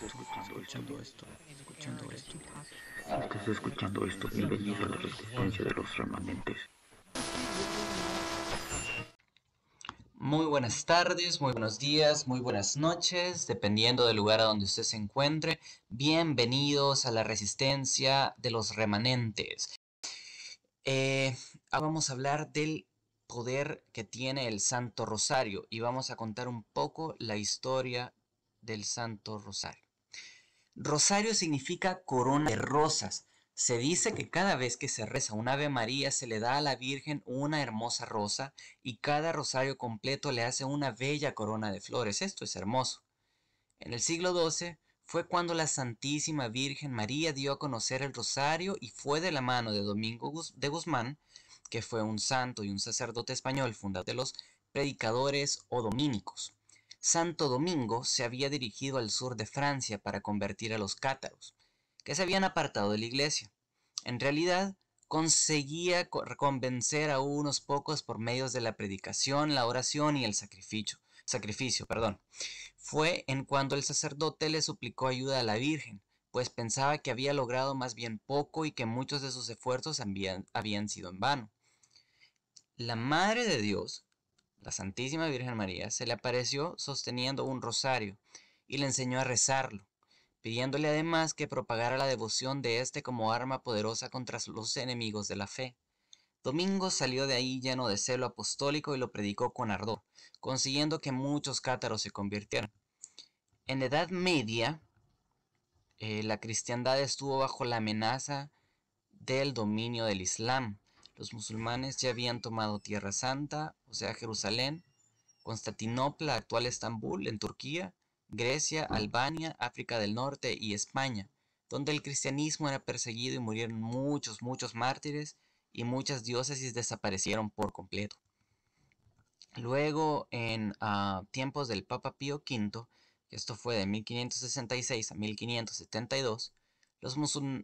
estás escuchando esto, escuchando esto, estás escuchando esto, bienvenido a la resistencia de los remanentes. Muy buenas tardes, muy buenos días, muy buenas noches, dependiendo del lugar a donde usted se encuentre. Bienvenidos a la resistencia de los remanentes. Eh, vamos a hablar del poder que tiene el Santo Rosario y vamos a contar un poco la historia del Santo Rosario. Rosario significa corona de rosas. Se dice que cada vez que se reza un Ave María se le da a la Virgen una hermosa rosa y cada rosario completo le hace una bella corona de flores. Esto es hermoso. En el siglo XII fue cuando la Santísima Virgen María dio a conocer el rosario y fue de la mano de Domingo de Guzmán, que fue un santo y un sacerdote español fundador de los predicadores o dominicos. Santo Domingo se había dirigido al sur de Francia para convertir a los cátaros, que se habían apartado de la iglesia. En realidad, conseguía convencer a unos pocos por medios de la predicación, la oración y el sacrificio. sacrificio perdón. Fue en cuando el sacerdote le suplicó ayuda a la Virgen, pues pensaba que había logrado más bien poco y que muchos de sus esfuerzos habían, habían sido en vano. La Madre de Dios la Santísima Virgen María se le apareció sosteniendo un rosario y le enseñó a rezarlo, pidiéndole además que propagara la devoción de éste como arma poderosa contra los enemigos de la fe. Domingo salió de ahí lleno de celo apostólico y lo predicó con ardor, consiguiendo que muchos cátaros se convirtieran. En la Edad Media, eh, la cristiandad estuvo bajo la amenaza del dominio del Islam, los musulmanes ya habían tomado Tierra Santa, o sea Jerusalén, Constantinopla, actual Estambul, en Turquía, Grecia, Albania, África del Norte y España, donde el cristianismo era perseguido y murieron muchos, muchos mártires y muchas diócesis desaparecieron por completo. Luego, en ah, tiempos del Papa Pío V, esto fue de 1566 a 1572, los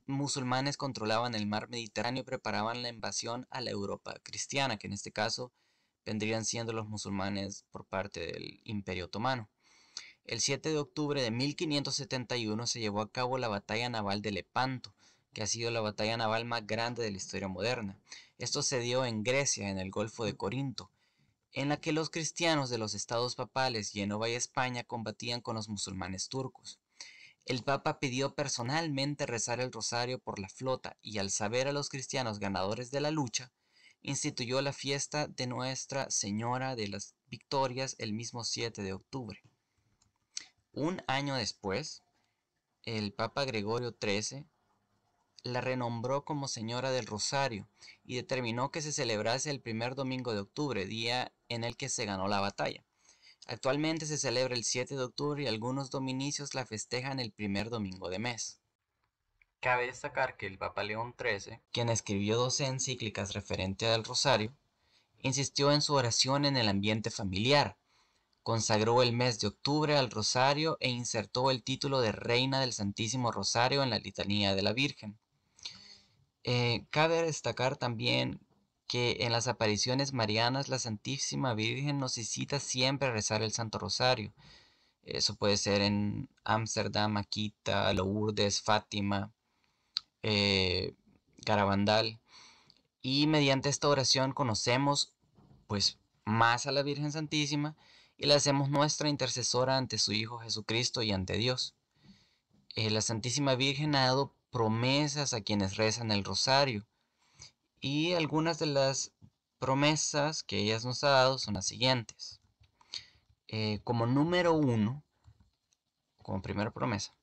musulmanes controlaban el mar Mediterráneo y preparaban la invasión a la Europa cristiana, que en este caso vendrían siendo los musulmanes por parte del Imperio Otomano. El 7 de octubre de 1571 se llevó a cabo la batalla naval de Lepanto, que ha sido la batalla naval más grande de la historia moderna. Esto se dio en Grecia, en el Golfo de Corinto, en la que los cristianos de los estados papales Génova y España combatían con los musulmanes turcos. El Papa pidió personalmente rezar el rosario por la flota y al saber a los cristianos ganadores de la lucha, instituyó la fiesta de Nuestra Señora de las Victorias el mismo 7 de octubre. Un año después, el Papa Gregorio XIII la renombró como Señora del Rosario y determinó que se celebrase el primer domingo de octubre, día en el que se ganó la batalla. Actualmente se celebra el 7 de octubre y algunos dominicios la festejan el primer domingo de mes. Cabe destacar que el Papa León XIII, quien escribió 12 encíclicas referente al rosario, insistió en su oración en el ambiente familiar, consagró el mes de octubre al rosario e insertó el título de Reina del Santísimo Rosario en la litanía de la Virgen. Eh, cabe destacar también que en las apariciones marianas la Santísima Virgen nos incita siempre a rezar el Santo Rosario. Eso puede ser en Ámsterdam, Aquita, Lourdes, Fátima, eh, Garabandal. Y mediante esta oración conocemos pues más a la Virgen Santísima y la hacemos nuestra intercesora ante su Hijo Jesucristo y ante Dios. Eh, la Santísima Virgen ha dado promesas a quienes rezan el rosario y algunas de las promesas que ellas nos ha dado son las siguientes. Eh, como número uno, como primera promesa,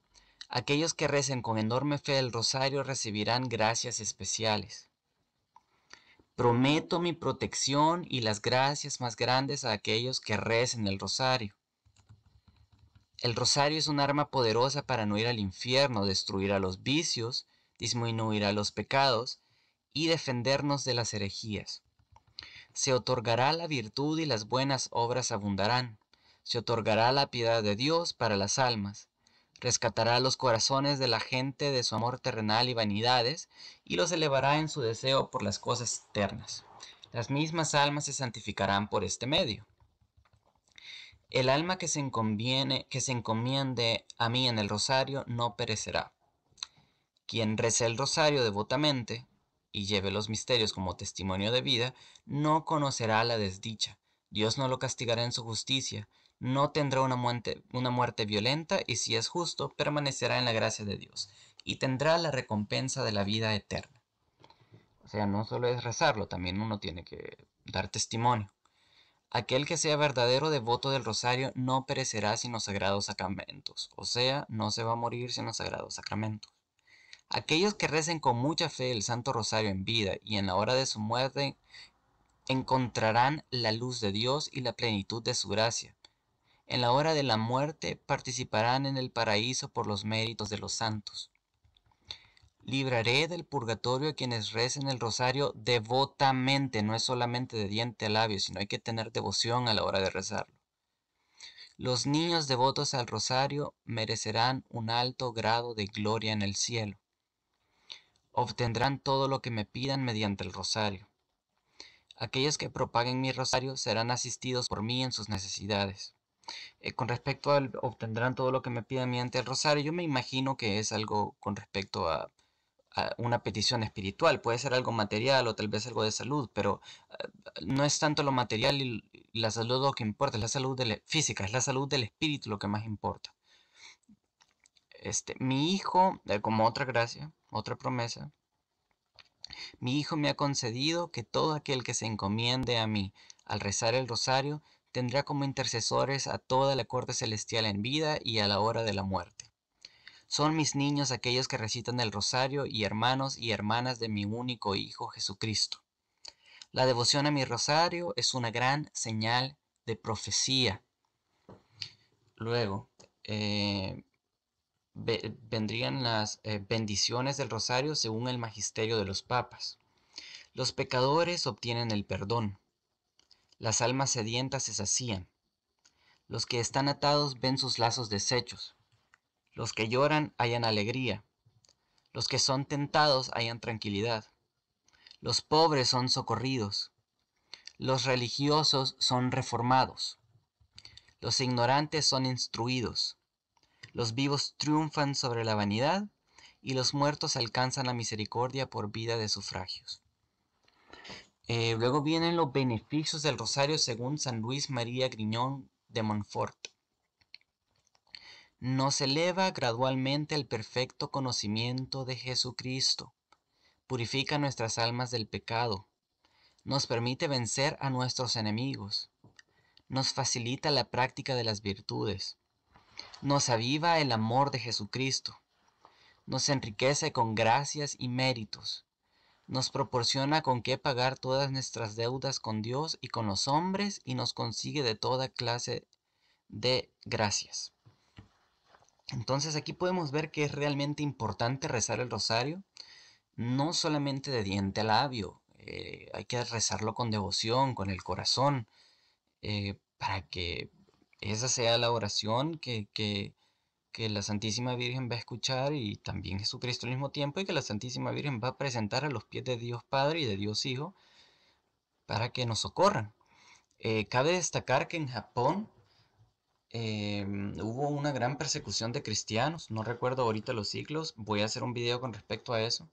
aquellos que recen con enorme fe el rosario recibirán gracias especiales. Prometo mi protección y las gracias más grandes a aquellos que recen el rosario. El rosario es un arma poderosa para no ir al infierno, destruir a los vicios, disminuir a los pecados y defendernos de las herejías. Se otorgará la virtud y las buenas obras abundarán. Se otorgará la piedad de Dios para las almas. Rescatará los corazones de la gente de su amor terrenal y vanidades y los elevará en su deseo por las cosas eternas. Las mismas almas se santificarán por este medio. El alma que se, encomiende a mí en el rosario no perecerá. Quien reza el rosario devotamente y lleve los misterios como testimonio de vida, no conocerá la desdicha. Dios no lo castigará en su justicia, no tendrá una muerte, una muerte violenta y si es justo, permanecerá en la gracia de Dios y tendrá la recompensa de la vida eterna. O sea, no solo es rezarlo, también uno tiene que dar testimonio. Aquel que sea verdadero devoto del rosario no perecerá sin los sagrados sacramentos, o sea, no se va a morir sin los sagrados sacramentos. Aquellos que recen con mucha fe el Santo Rosario en vida y en la hora de su muerte encontrarán la luz de Dios y la plenitud de su gracia. En la hora de la muerte participarán en el paraíso por los méritos de los santos. Libraré del purgatorio a quienes recen el rosario devotamente, no es solamente de diente a labio, sino hay que tener devoción a la hora de rezarlo. Los niños devotos al rosario merecerán un alto grado de gloria en el cielo obtendrán todo lo que me pidan mediante el rosario. Aquellos que propaguen mi rosario serán asistidos por mí en sus necesidades. Eh, con respecto al obtendrán todo lo que me pidan mediante el rosario, yo me imagino que es algo con respecto a, una petición espiritual. Puede ser algo material o tal vez algo de salud, pero eh, no es tanto lo material y la salud lo que importa, es la salud de la física, es la salud del espíritu lo que más importa. Este, mi hijo, eh, como otra gracia, otra promesa. Mi Hijo me ha concedido que todo aquel que se encomiende a mí al rezar el rosario tendrá como intercesores a toda la corte celestial en vida y a la hora de la muerte. Son mis niños aquellos que recitan el rosario y hermanos y hermanas de mi único Hijo Jesucristo. La devoción a mi rosario es una gran señal de profecía. Luego, eh, vendrían las eh, bendiciones del rosario según el magisterio de los papas. Los pecadores obtienen el perdón. Las almas sedientas se sacían. Los que están atados ven sus lazos deshechos. Los que lloran hallan alegría. Los que son tentados hallan tranquilidad. Los pobres son socorridos. Los religiosos son reformados. Los ignorantes son instruidos. Los vivos triunfan sobre la vanidad y los muertos alcanzan la misericordia por vida de sufragios. Eh, luego vienen los beneficios del rosario según San Luis María Griñón de Montfort. Nos eleva gradualmente al perfecto conocimiento de Jesucristo. Purifica nuestras almas del pecado. Nos permite vencer a nuestros enemigos. Nos facilita la práctica de las virtudes nos aviva el amor de Jesucristo, nos enriquece con gracias y méritos, nos proporciona con qué pagar todas nuestras deudas con Dios y con los hombres y nos consigue de toda clase de gracias. Entonces aquí podemos ver que es realmente importante rezar el rosario, no solamente de diente a labio, eh, hay que rezarlo con devoción, con el corazón, eh, para que esa sea la oración que, la Santísima Virgen va a escuchar y también Jesucristo al mismo tiempo y que la Santísima Virgen va a presentar a los pies de Dios Padre y de Dios Hijo para que nos socorran. Eh, cabe destacar que en Japón em, hubo una gran persecución de cristianos, no recuerdo ahorita los siglos, voy a hacer un video con respecto a eso.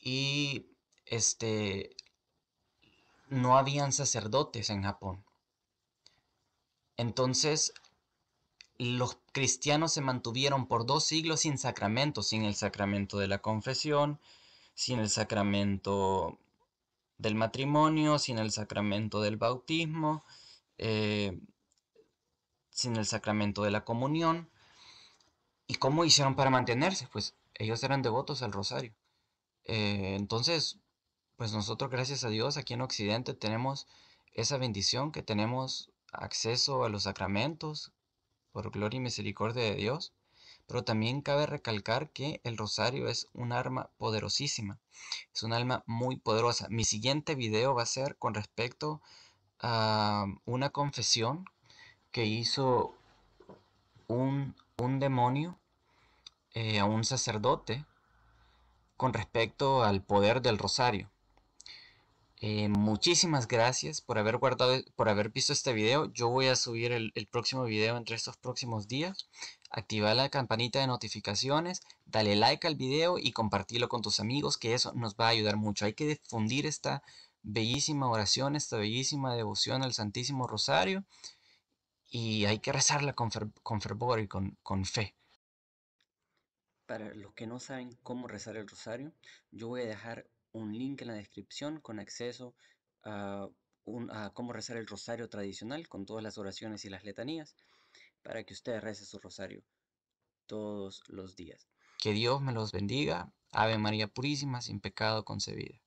Y este, no habían sacerdotes en Japón. Entonces, los cristianos se mantuvieron por dos siglos sin sacramentos, sin el sacramento de la confesión, sin el sacramento del matrimonio, sin el sacramento del bautismo, eh, sin el sacramento de la comunión. ¿Y cómo hicieron para mantenerse? Pues ellos eran devotos al rosario. Eh, entonces, pues nosotros, gracias a Dios, aquí en Occidente tenemos esa bendición que tenemos acceso a los sacramentos por gloria y misericordia de Dios, pero también cabe recalcar que el rosario es un arma poderosísima, es un alma muy poderosa. Mi siguiente video va a ser con respecto a una confesión que hizo un, demonio eh, a un sacerdote con respecto al poder del rosario. Eh, muchísimas gracias por haber guardado, por haber visto este video. Yo voy a subir el, próximo video entre estos próximos días. Activa la campanita de notificaciones, dale like al video y compartirlo con tus amigos, que eso nos va a ayudar mucho. Hay que difundir esta bellísima oración, esta bellísima devoción al Santísimo Rosario y hay que rezarla con, fervor y con fe. Para los que no saben cómo rezar el rosario, yo voy a dejar un link en la descripción con acceso a, a cómo rezar el rosario tradicional con todas las oraciones y las letanías para que usted reza su rosario todos los días. Que Dios me los bendiga. Ave María Purísima, sin pecado concebida.